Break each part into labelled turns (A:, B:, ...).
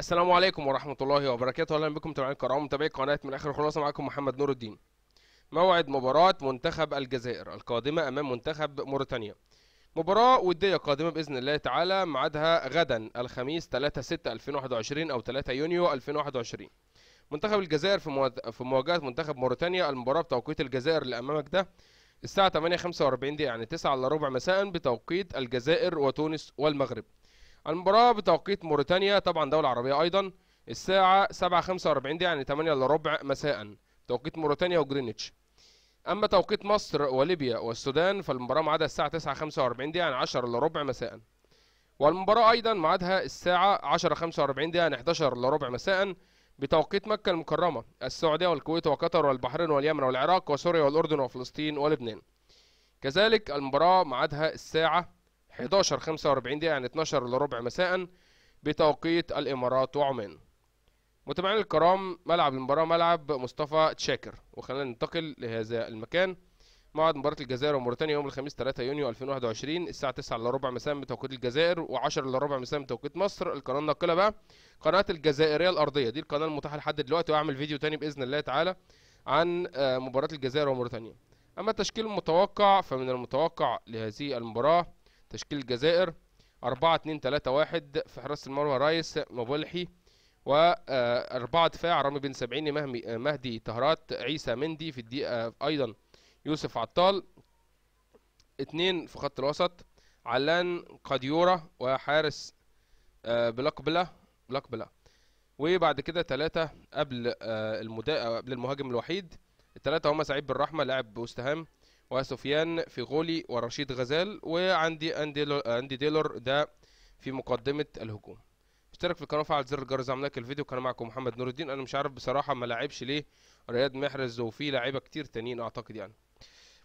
A: السلام عليكم ورحمة الله وبركاته أهلا بكم متابعين الكرام متابعي قناة من آخر خلاصة معكم محمد نور الدين موعد مباراة منتخب الجزائر القادمة أمام منتخب موريتانيا مباراة ودية قادمة بإذن الله تعالى ميعادها غدا الخميس 3 6 2021 أو 3 يونيو 2021 منتخب الجزائر في مواجهة منتخب موريتانيا المباراة بتوقيت الجزائر اللي أمامك ده الساعة 8:45 دقيقة يعني 9 إلا ربع مساء بتوقيت الجزائر وتونس والمغرب المباراة بتوقيت موريتانيا طبعا دولة عربية أيضا الساعة 7:45 دي يعني 8 إلا ربع مساء توقيت موريتانيا وجرينتش أما توقيت مصر وليبيا والسودان فالمباراة ميعادها الساعة 9:45 دي يعني 10 إلا ربع مساء والمباراة أيضا ميعادها الساعة 10:45 دي يعني 11 إلا ربع مساء بتوقيت مكة المكرمة السعودية والكويت وقطر والبحرين واليمن والعراق وسوريا والأردن وفلسطين ولبنان كذلك المباراة ميعادها الساعة 11 45 دقيقة يعني 12 إلا ربع مساء بتوقيت الإمارات وعمان متابعينا الكرام ملعب المباراة ملعب مصطفى تشاكر وخلينا ننتقل لهذا المكان موعد مباراة الجزائر وموريتانيا يوم الخميس 3 يونيو 2021 الساعة 9 إلا ربع مساء بتوقيت الجزائر و10 إلا ربع مساء بتوقيت مصر القناة الناقلة بقى قناة الجزائرية الأرضية دي القناة المتاحة لحد دلوقتي وأعمل فيديو تاني بإذن الله تعالى عن آه، مباراة الجزائر وموريتانيا أما التشكيل المتوقع فمن المتوقع لهذه المباراة تشكيل الجزائر 4 2 3 1 في حراسة المرمى رايس مبولحي وأربعة آه، دفاع رامي بن سبعيني مهمي آه، مهدي طهرات عيسى مندي في الدقيقة آه، أيضا يوسف عطال اثنين في خط الوسط علان قديورة وحارس بلقبلة بلقبلة وبعد كده ثلاثة قبل المدا قبل المهاجم الوحيد الثلاثة هما سعيد بالرحمة لاعب بوستهام وسفيان في غولي ورشيد غزال وعندي اندي اندي ديلر ده في مقدمه الهجوم اشترك في القناه وفعل زر الجرس عملاك الفيديو كان معكم محمد نور الدين انا مش عارف بصراحه ما لعبش ليه رياض محرز وفي لعيبه كتير تانيين اعتقد يعني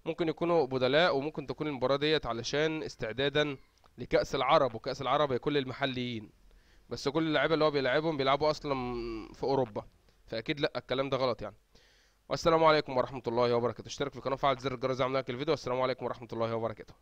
A: ممكن يكونوا بدلاء وممكن تكون المباراه ديت علشان استعدادا لكاس العرب وكاس العرب هي كل المحليين بس كل اللعيبه اللي هو بيلعبهم بيلعبوا اصلا في اوروبا فاكيد لا الكلام ده غلط يعني والسلام عليكم ورحمه الله وبركاته اشترك في القناه وفعل زر الجرس وعمل لايك الفيديو والسلام عليكم ورحمه الله وبركاته